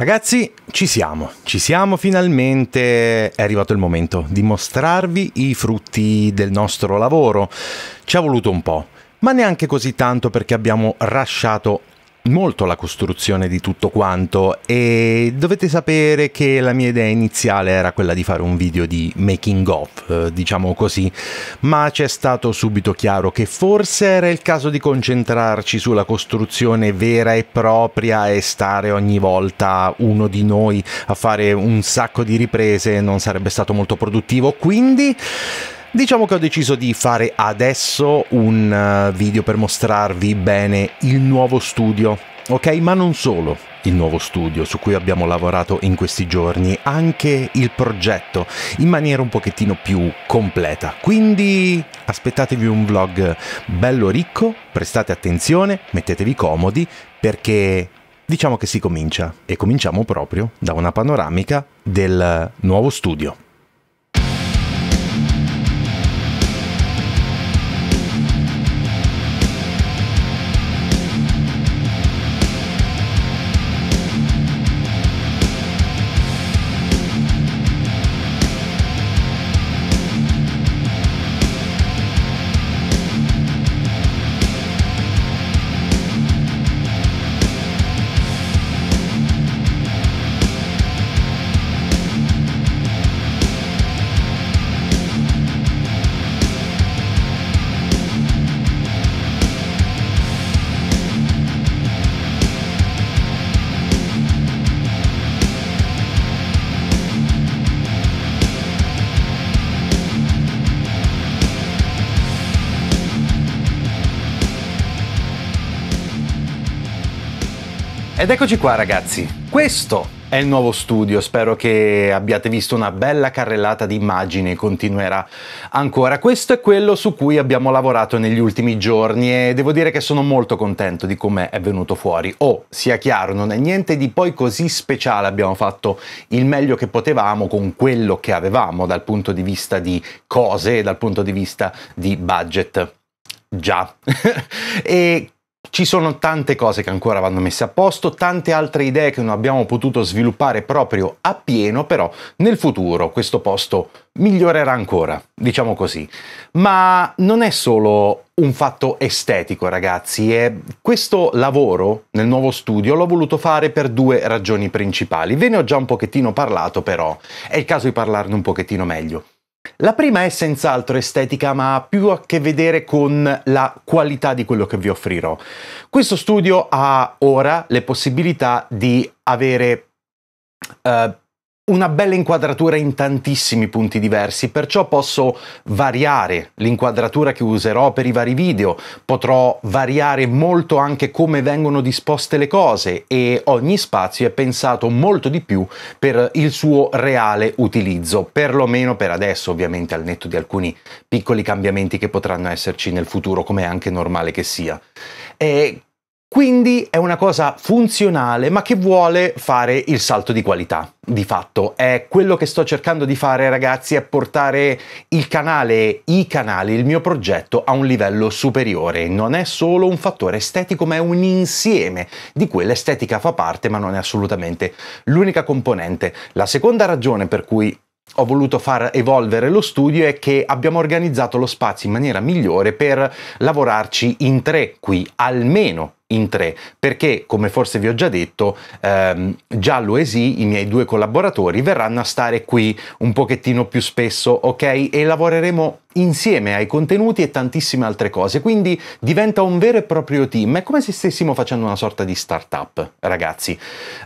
Ragazzi, ci siamo, ci siamo finalmente, è arrivato il momento di mostrarvi i frutti del nostro lavoro. Ci ha voluto un po', ma neanche così tanto perché abbiamo rasciato molto la costruzione di tutto quanto e dovete sapere che la mia idea iniziale era quella di fare un video di making of, eh, diciamo così, ma c'è stato subito chiaro che forse era il caso di concentrarci sulla costruzione vera e propria e stare ogni volta uno di noi a fare un sacco di riprese non sarebbe stato molto produttivo, quindi Diciamo che ho deciso di fare adesso un eh, video per mostrarvi bene il nuovo studio, ok? Ma non solo il nuovo studio su cui abbiamo lavorato in questi giorni, anche il progetto in maniera un pochettino più completa. Quindi aspettatevi un vlog bello ricco, prestate attenzione, mettetevi comodi perché diciamo che si comincia e cominciamo proprio da una panoramica del nuovo studio. Ed eccoci qua ragazzi, questo è il nuovo studio, spero che abbiate visto una bella carrellata di immagini, continuerà ancora. Questo è quello su cui abbiamo lavorato negli ultimi giorni e devo dire che sono molto contento di come è venuto fuori. Oh, sia chiaro, non è niente di poi così speciale, abbiamo fatto il meglio che potevamo con quello che avevamo dal punto di vista di cose e dal punto di vista di budget. Già. e ci sono tante cose che ancora vanno messe a posto, tante altre idee che non abbiamo potuto sviluppare proprio a pieno, però nel futuro questo posto migliorerà ancora, diciamo così. Ma non è solo un fatto estetico, ragazzi, e questo lavoro nel nuovo studio l'ho voluto fare per due ragioni principali. Ve ne ho già un pochettino parlato, però è il caso di parlarne un pochettino meglio. La prima è senz'altro estetica, ma ha più a che vedere con la qualità di quello che vi offrirò. Questo studio ha ora le possibilità di avere eh, una bella inquadratura in tantissimi punti diversi, perciò posso variare l'inquadratura che userò per i vari video, potrò variare molto anche come vengono disposte le cose e ogni spazio è pensato molto di più per il suo reale utilizzo, perlomeno per adesso ovviamente al netto di alcuni piccoli cambiamenti che potranno esserci nel futuro come è anche normale che sia. E quindi è una cosa funzionale ma che vuole fare il salto di qualità, di fatto. È quello che sto cercando di fare ragazzi, è portare il canale, i canali, il mio progetto a un livello superiore. Non è solo un fattore estetico ma è un insieme di cui l'estetica fa parte ma non è assolutamente l'unica componente. La seconda ragione per cui ho voluto far evolvere lo studio è che abbiamo organizzato lo spazio in maniera migliore per lavorarci in tre qui, almeno in tre, perché come forse vi ho già detto, ehm, Giallo e sì i miei due collaboratori, verranno a stare qui un pochettino più spesso, ok? E lavoreremo insieme ai contenuti e tantissime altre cose, quindi diventa un vero e proprio team, è come se stessimo facendo una sorta di startup, ragazzi,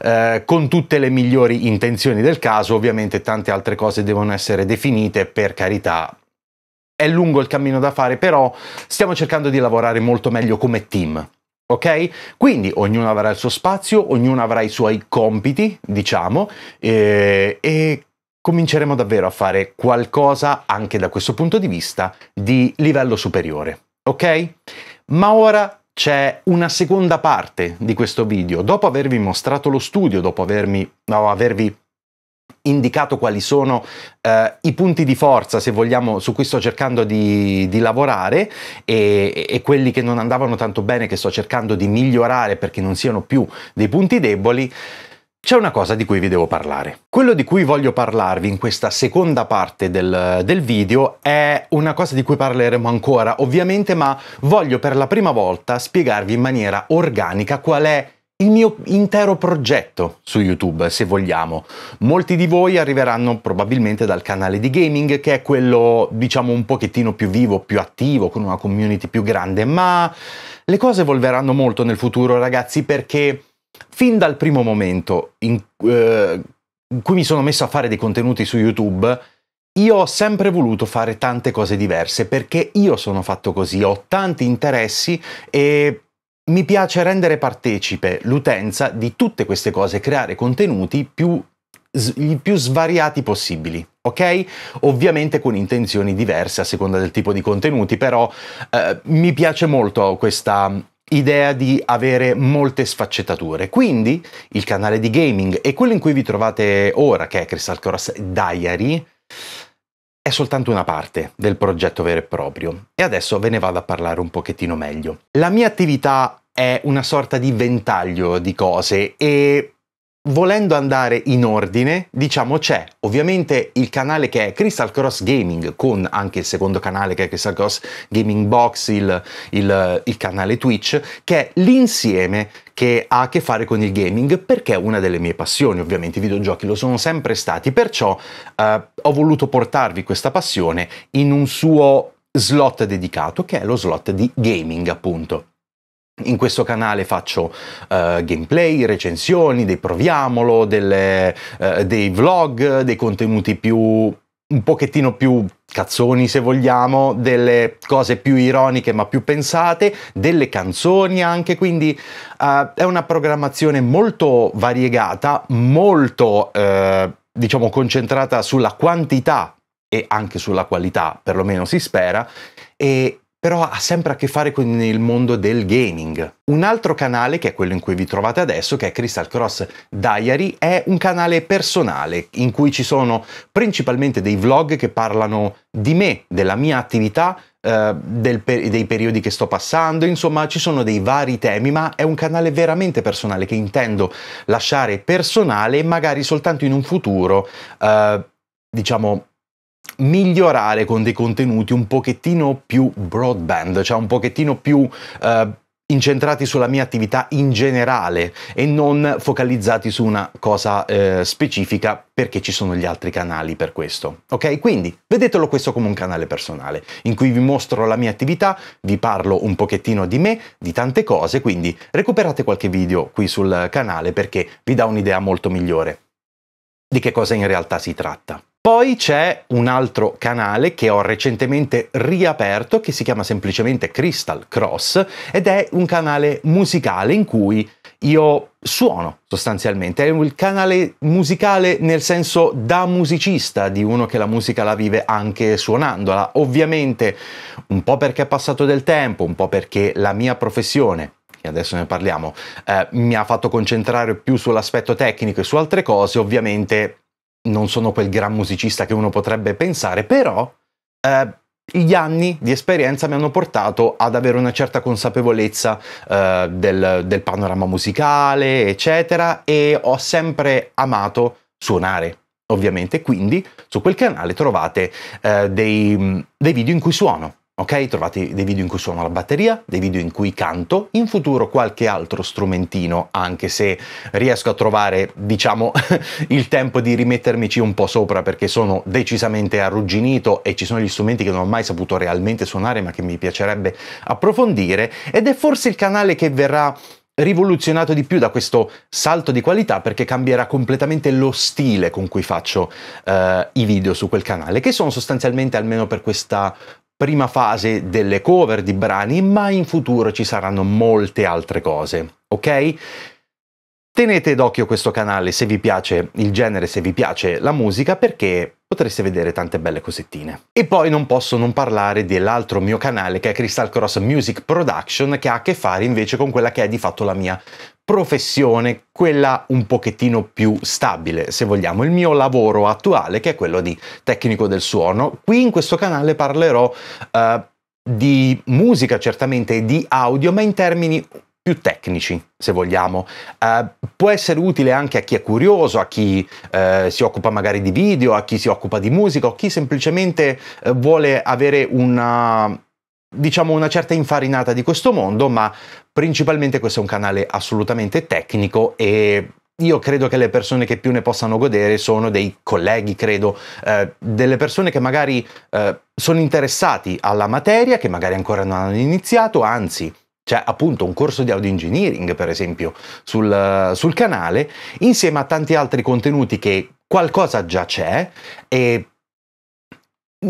eh, con tutte le migliori intenzioni del caso, ovviamente tante altre cose devono essere definite, per carità, è lungo il cammino da fare, però stiamo cercando di lavorare molto meglio come team, Ok? Quindi ognuno avrà il suo spazio, ognuno avrà i suoi compiti, diciamo, e, eh, e cominceremo davvero a fare qualcosa anche da questo punto di vista di livello superiore. Ok? Ma ora c'è una seconda parte di questo video. Dopo avervi mostrato lo studio, dopo avermi, no, avervi indicato quali sono eh, i punti di forza, se vogliamo, su cui sto cercando di, di lavorare e, e, quelli che non andavano tanto bene, che sto cercando di migliorare perché non siano più dei punti deboli. C'è una cosa di cui vi devo parlare. Quello di cui voglio parlarvi in questa seconda parte del, del video è una cosa di cui parleremo ancora, ovviamente, ma voglio per la prima volta spiegarvi in maniera organica qual è il mio intero progetto su YouTube, se vogliamo. Molti di voi arriveranno probabilmente dal canale di gaming, che è quello, diciamo, un pochettino più vivo, più attivo, con una community più grande, ma le cose evolveranno molto nel futuro, ragazzi, perché fin dal primo momento in, eh, in cui mi sono messo a fare dei contenuti su YouTube, io ho sempre voluto fare tante cose diverse perché io sono fatto così, ho tanti interessi e mi piace rendere partecipe l'utenza di tutte queste cose, creare contenuti più, i più svariati possibili ok? Ovviamente con intenzioni diverse a seconda del tipo di contenuti, però eh, mi piace molto questa idea di avere molte sfaccettature. Quindi il canale di gaming e quello in cui vi trovate ora, che è Crystal Cross Diary, è soltanto una parte del progetto vero e proprio e adesso ve ne vado a parlare un pochettino meglio. La mia attività è una sorta di ventaglio di cose e Volendo andare in ordine, diciamo c'è ovviamente il canale che è Crystal Cross Gaming, con anche il secondo canale che è Crystal Cross Gaming Box, il, il, il canale Twitch, che è l'insieme che ha a che fare con il gaming perché è una delle mie passioni, ovviamente i videogiochi lo sono sempre stati, perciò eh, ho voluto portarvi questa passione in un suo slot dedicato che è lo slot di gaming appunto. In questo canale faccio uh, gameplay, recensioni, dei proviamolo, delle, uh, dei vlog, dei contenuti più un pochettino più cazzoni se vogliamo, delle cose più ironiche ma più pensate, delle canzoni anche, quindi uh, è una programmazione molto variegata, molto diciamo concentrata sulla quantità e anche sulla qualità, perlomeno si spera, e però ha sempre a che fare con il mondo del gaming. Un altro canale, che è quello in cui vi trovate adesso, che è Crystal Cross Diary, è un canale personale in cui ci sono principalmente dei vlog che parlano di me, della mia attività, eh, del per- dei periodi che sto passando, insomma ci sono dei vari temi, ma è un canale veramente personale che intendo lasciare personale e magari soltanto in un futuro, eh, diciamo, migliorare con dei contenuti un pochettino più broadband, cioè un pochettino più eh, incentrati sulla mia attività in generale e non focalizzati su una cosa eh, specifica perché ci sono gli altri canali per questo. Ok? Quindi vedetelo questo come un canale personale in cui vi mostro la mia attività, vi parlo un pochettino di me, di tante cose, quindi recuperate qualche video qui sul canale perché vi dà un'idea molto migliore di che cosa in realtà si tratta. Poi c'è un altro canale che ho recentemente riaperto che si chiama semplicemente Crystal Cross ed è un canale musicale in cui io suono sostanzialmente, è un canale musicale nel senso da musicista, di uno che la musica la vive anche suonandola, ovviamente un po' perché è passato del tempo, un po' perché la mia professione adesso ne parliamo, eh, mi ha fatto concentrare più sull'aspetto tecnico e su altre cose, ovviamente non sono quel gran musicista che uno potrebbe pensare, però eh, gli anni di esperienza mi hanno portato ad avere una certa consapevolezza eh, del, del panorama musicale, eccetera, e ho sempre amato suonare ovviamente, quindi su quel canale trovate eh, dei, dei video in cui suono. Ok, trovate dei video in cui suono la batteria, dei video in cui canto, in futuro qualche altro strumentino, anche se riesco a trovare, diciamo, il tempo di rimettermici un po' sopra perché sono decisamente arrugginito e ci sono gli strumenti che non ho mai saputo realmente suonare ma che mi piacerebbe approfondire ed è forse il canale che verrà rivoluzionato di più da questo salto di qualità perché cambierà completamente lo stile con cui faccio uh, i video su quel canale, che sono sostanzialmente, almeno per questa prima fase delle cover di brani, ma in futuro ci saranno molte altre cose, ok? Tenete d'occhio questo canale se vi piace il genere, se vi piace la musica, perché potreste vedere tante belle cosettine. E poi non posso non parlare dell'altro mio canale che è Crystal Cross Music Production che ha a che fare invece con quella che è di fatto la mia professione, quella un pochettino più stabile, se vogliamo, il mio lavoro attuale che è quello di tecnico del suono. Qui in questo canale parlerò eh, di musica certamente e di audio, ma in termini più tecnici, se vogliamo. Uh, può essere utile anche a chi è curioso, a chi uh, si occupa magari di video, a chi si occupa di musica o chi semplicemente uh, vuole avere una, diciamo, una certa infarinata di questo mondo, ma principalmente questo è un canale assolutamente tecnico e io credo che le persone che più ne possano godere sono dei colleghi, credo, eh, delle persone che magari eh, sono interessati alla materia, che magari ancora non hanno iniziato, anzi c'è appunto un corso di audio engineering, per esempio, sul, sul, canale, insieme a tanti altri contenuti che qualcosa già c'è e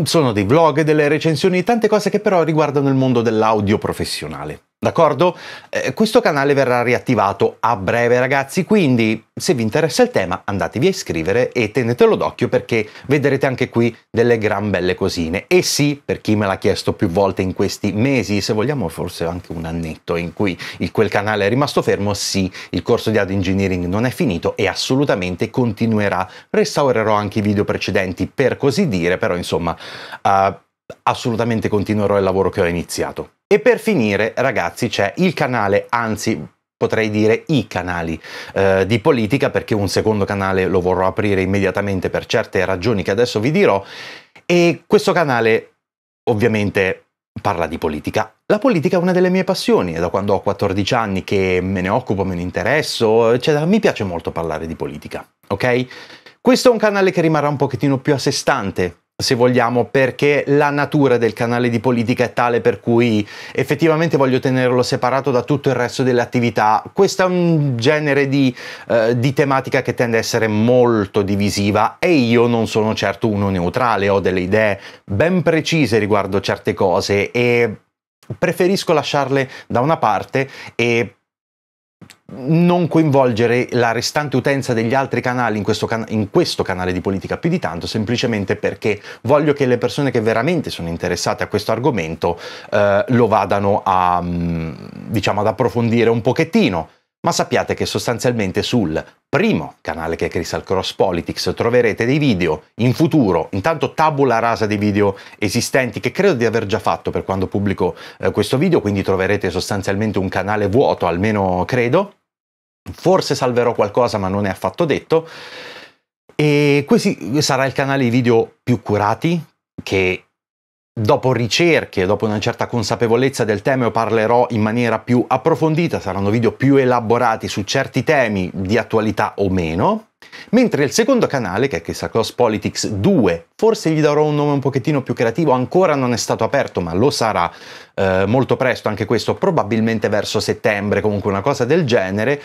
sono dei vlog, delle recensioni, tante cose che però riguardano il mondo dell'audio professionale. D'accordo? Eh, questo canale verrà riattivato a breve ragazzi, quindi se vi interessa il tema andatevi a iscrivere e tenetelo d'occhio perché vedrete anche qui delle gran belle cosine. E sì, per chi me l'ha chiesto più volte in questi mesi, se vogliamo forse anche un annetto in cui il, quel canale è rimasto fermo, sì, il corso di Ad Engineering non è finito e assolutamente continuerà. Restaurerò anche i video precedenti per così dire, però insomma... Uh, assolutamente continuerò il lavoro che ho iniziato. E per finire, ragazzi, c'è il canale, anzi potrei dire i canali eh, di politica, perché un secondo canale lo vorrò aprire immediatamente per certe ragioni che adesso vi dirò, e questo canale ovviamente parla di politica. La politica è una delle mie passioni, è da quando ho 14 anni che me ne occupo, me ne interesso, eccetera. Mi piace molto parlare di politica, ok? Questo è un canale che rimarrà un pochettino più a sé stante, se vogliamo, perché la natura del canale di politica è tale per cui effettivamente voglio tenerlo separato da tutto il resto delle attività. Questo è un genere di, eh, di tematica che tende a essere molto divisiva e io non sono certo uno neutrale, ho delle idee ben precise riguardo certe cose e preferisco lasciarle da una parte e non coinvolgere la restante utenza degli altri canali in questo, can- in questo, canale di politica più di tanto, semplicemente perché voglio che le persone che veramente sono interessate a questo argomento eh, lo vadano a, mm, diciamo, ad approfondire un pochettino. Ma sappiate che sostanzialmente sul primo canale che è Crystal Cross Politics troverete dei video in futuro, intanto tabula rasa dei video esistenti che credo di aver già fatto per quando pubblico eh, questo video, quindi troverete sostanzialmente un canale vuoto, almeno credo, Forse salverò qualcosa, ma non è affatto detto. E questo sarà il canale video più curati che dopo ricerche, dopo una certa consapevolezza del tema, io parlerò in maniera più approfondita, saranno video più elaborati su certi temi di attualità o meno. Mentre il secondo canale, che è Crissacross Politics 2, forse gli darò un nome un pochettino più creativo, ancora non è stato aperto, ma lo sarà eh, molto presto anche questo, probabilmente verso settembre, comunque una cosa del genere,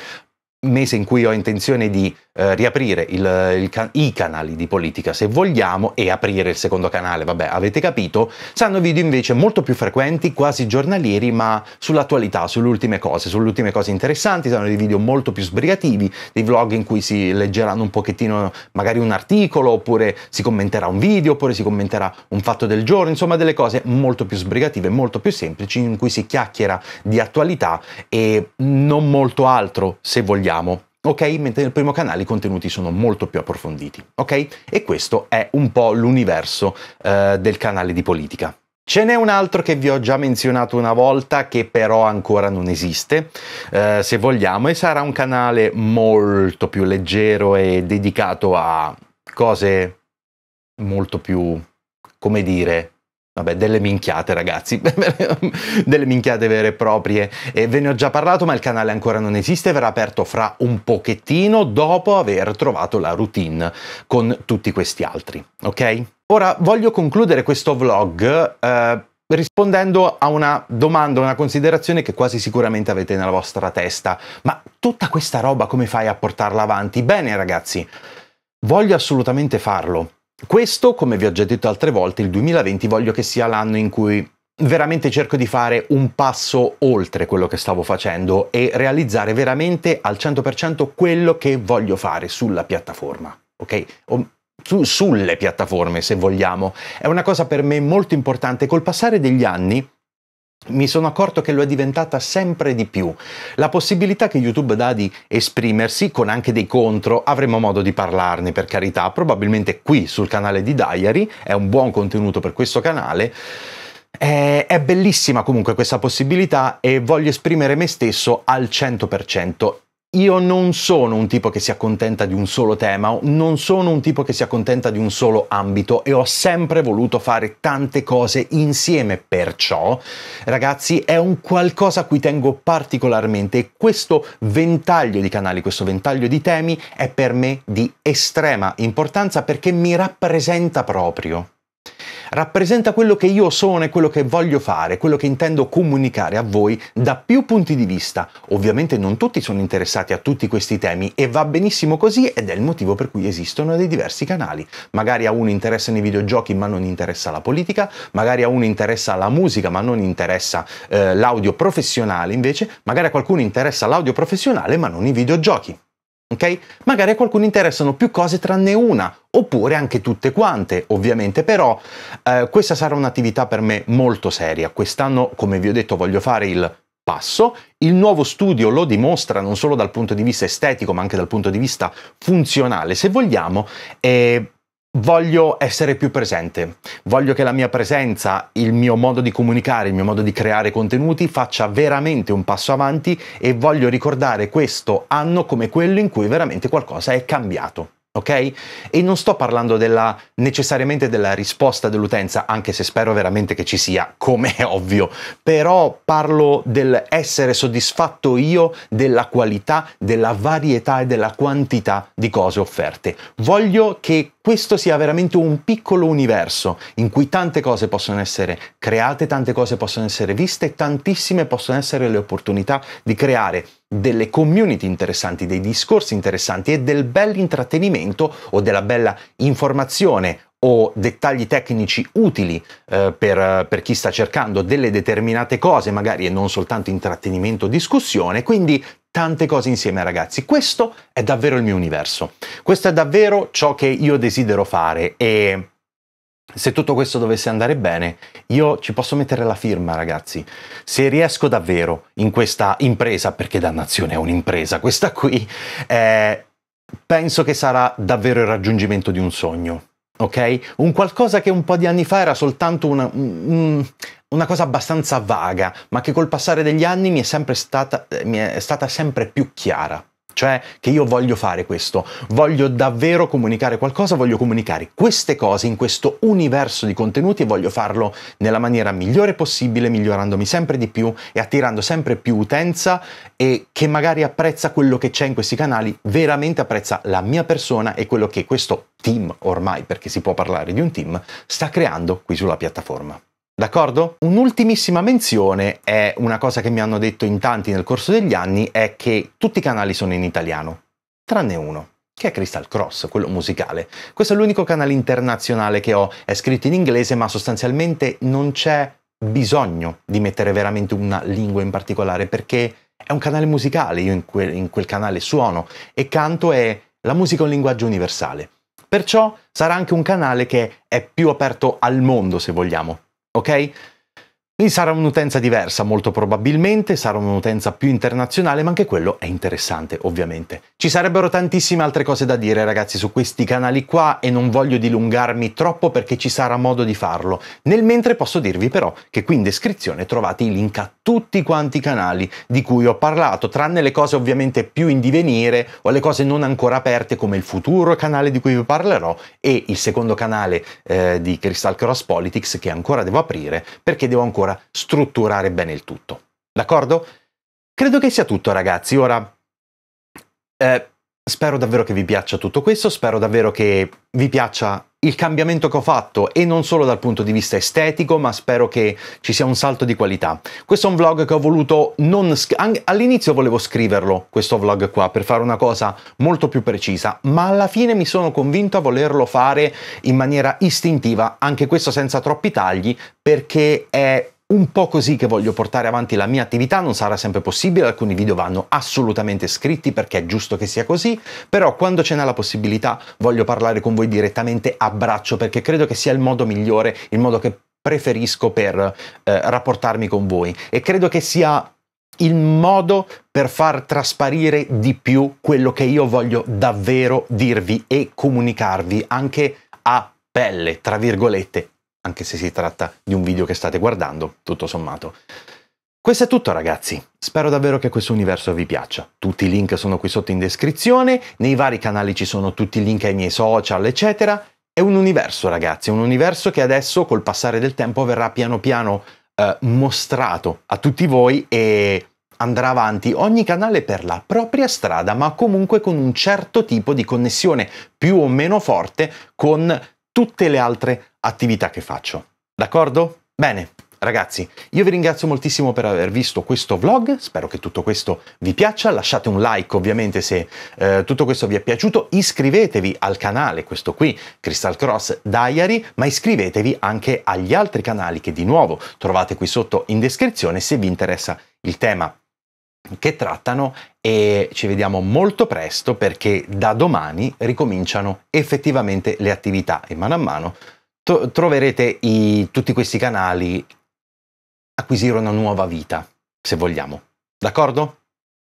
mese in cui ho intenzione di eh, riaprire il, il, i canali di politica se vogliamo e aprire il secondo canale, vabbè avete capito, saranno video invece molto più frequenti, quasi giornalieri, ma sull'attualità, sulle ultime cose, sulle ultime cose interessanti, saranno dei video molto più sbrigativi, dei vlog in cui si leggeranno un pochettino magari un articolo, oppure si commenterà un video, oppure si commenterà un fatto del giorno, insomma delle cose molto più sbrigative, molto più semplici, in cui si chiacchiera di attualità e non molto altro se vogliamo abbiamo. Ok? Mentre nel primo canale i contenuti sono molto più approfonditi. Ok? E questo è un po' l'universo eh, del canale di politica. Ce n'è un altro che vi ho già menzionato una volta che però ancora non esiste, eh, se vogliamo, e sarà un canale molto più leggero e dedicato a cose molto più, come dire, Vabbè, delle minchiate ragazzi, delle minchiate vere e proprie. E ve ne ho già parlato, ma il canale ancora non esiste, verrà aperto fra un pochettino dopo aver trovato la routine con tutti questi altri, ok? Ora voglio concludere questo vlog eh, rispondendo a una domanda, una considerazione che quasi sicuramente avete nella vostra testa. Ma tutta questa roba come fai a portarla avanti? Bene ragazzi, voglio assolutamente farlo questo, come vi ho già detto altre volte, il 2020 voglio che sia l'anno in cui veramente cerco di fare un passo oltre quello che stavo facendo e realizzare veramente al 100% quello che voglio fare sulla piattaforma, ok? O su, sulle piattaforme, se vogliamo. È una cosa per me molto importante. Col passare degli anni mi sono accorto che lo è diventata sempre di più. La possibilità che YouTube dà di esprimersi, con anche dei contro, avremo modo di parlarne per carità, probabilmente qui sul canale di Diary, è un buon contenuto per questo canale. È bellissima comunque questa possibilità e voglio esprimere me stesso al 100%. Io non sono un tipo che si accontenta di un solo tema, non sono un tipo che si accontenta di un solo ambito e ho sempre voluto fare tante cose insieme, perciò ragazzi è un qualcosa a cui tengo particolarmente e questo ventaglio di canali, questo ventaglio di temi è per me di estrema importanza perché mi rappresenta proprio. Rappresenta quello che io sono e quello che voglio fare, quello che intendo comunicare a voi da più punti di vista. Ovviamente non tutti sono interessati a tutti questi temi e va benissimo così ed è il motivo per cui esistono dei diversi canali. Magari a uno interessano i videogiochi ma non interessa la politica, magari a uno interessa la musica ma non interessa eh, l'audio professionale invece, magari a qualcuno interessa l'audio professionale ma non i videogiochi ok? Magari a qualcuno interessano più cose tranne una, oppure anche tutte quante, ovviamente, però eh, questa sarà un'attività per me molto seria. Quest'anno, come vi ho detto, voglio fare il passo, il nuovo studio lo dimostra non solo dal punto di vista estetico, ma anche dal punto di vista funzionale, se vogliamo, e Voglio essere più presente, voglio che la mia presenza, il mio modo di comunicare, il mio modo di creare contenuti faccia veramente un passo avanti e voglio ricordare questo anno come quello in cui veramente qualcosa è cambiato. Ok? E non sto parlando della, necessariamente della risposta dell'utenza, anche se spero veramente che ci sia, come è ovvio, però parlo del essere soddisfatto io della qualità, della varietà e della quantità di cose offerte. Voglio che questo sia veramente un piccolo universo in cui tante cose possono essere create, tante cose possono essere viste tantissime possono essere le opportunità di creare delle community interessanti, dei discorsi interessanti e del bel intrattenimento o della bella informazione o dettagli tecnici utili eh, per, per, chi sta cercando delle determinate cose, magari e non soltanto intrattenimento o discussione, quindi tante cose insieme ragazzi. Questo è davvero il mio universo, questo è davvero ciò che io desidero fare e se tutto questo dovesse andare bene, io ci posso mettere la firma, ragazzi. Se riesco davvero in questa impresa, perché dannazione è un'impresa questa qui, eh, penso che sarà davvero il raggiungimento di un sogno. Ok? Un qualcosa che un po' di anni fa era soltanto una, un, un, una cosa abbastanza vaga, ma che col passare degli anni mi è, sempre stata, eh, mi è stata sempre più chiara. Cioè che io voglio fare questo, voglio davvero comunicare qualcosa, voglio comunicare queste cose in questo universo di contenuti e voglio farlo nella maniera migliore possibile, migliorandomi sempre di più e attirando sempre più utenza e che magari apprezza quello che c'è in questi canali, veramente apprezza la mia persona e quello che questo team ormai, perché si può parlare di un team, sta creando qui sulla piattaforma. D'accordo? Un'ultimissima menzione è una cosa che mi hanno detto in tanti nel corso degli anni è che tutti i canali sono in italiano, tranne uno che è Crystal Cross, quello musicale. Questo è l'unico canale internazionale che ho, è scritto in inglese, ma sostanzialmente non c'è bisogno di mettere veramente una lingua in particolare perché è un canale musicale, io in quel, in quel canale suono e canto e la musica è un linguaggio universale. Perciò sarà anche un canale che è più aperto al mondo, se vogliamo, Okay Lì sarà un'utenza diversa, molto probabilmente, sarà un'utenza più internazionale, ma anche quello è interessante, ovviamente. Ci sarebbero tantissime altre cose da dire, ragazzi, su questi canali qua e non voglio dilungarmi troppo perché ci sarà modo di farlo. Nel mentre posso dirvi però che qui in descrizione trovate i link a tutti quanti i canali di cui ho parlato, tranne le cose ovviamente più in divenire o le cose non ancora aperte come il futuro canale di cui vi parlerò e il secondo canale eh, di Crystal Cross Politics che ancora devo aprire perché devo ancora ancora strutturare bene il tutto. D'accordo? Credo che sia tutto ragazzi, ora eh, spero davvero che vi piaccia tutto questo, spero davvero che vi piaccia il cambiamento che ho fatto e non solo dal punto di vista estetico, ma spero che ci sia un salto di qualità. Questo è un vlog che ho voluto non sc- all'inizio volevo scriverlo, questo vlog qua, per fare una cosa molto più precisa, ma alla fine mi sono convinto a volerlo fare in maniera istintiva, anche questo senza troppi tagli, perché è un po' così che voglio portare avanti la mia attività, non sarà sempre possibile, alcuni video vanno assolutamente scritti perché è giusto che sia così, però quando ce n'è la possibilità voglio parlare con voi direttamente a braccio perché credo che sia il modo migliore, il modo che preferisco per eh, rapportarmi con voi e credo che sia il modo per far trasparire di più quello che io voglio davvero dirvi e comunicarvi anche a pelle, tra virgolette, anche se si tratta di un video che state guardando, tutto sommato. Questo è tutto ragazzi, spero davvero che questo universo vi piaccia. Tutti i link sono qui sotto in descrizione, nei vari canali ci sono tutti i link ai miei social, eccetera. È un universo ragazzi, un universo che adesso col passare del tempo verrà piano piano eh, mostrato a tutti voi e andrà avanti ogni canale per la propria strada, ma comunque con un certo tipo di connessione più o meno forte con tutte le altre attività che faccio. D'accordo? Bene, ragazzi, io vi ringrazio moltissimo per aver visto questo vlog, spero che tutto questo vi piaccia, lasciate un like ovviamente se eh, tutto questo vi è piaciuto, iscrivetevi al canale, questo qui, Crystal Cross Diary, ma iscrivetevi anche agli altri canali che di nuovo trovate qui sotto in descrizione se vi interessa il tema che trattano e ci vediamo molto presto perché da domani ricominciano effettivamente le attività e mano a mano to- troverete i, tutti questi canali acquisire una nuova vita, se vogliamo. D'accordo?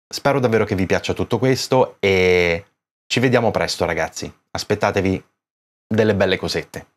Spero davvero che vi piaccia tutto questo e ci vediamo presto ragazzi. Aspettatevi delle belle cosette.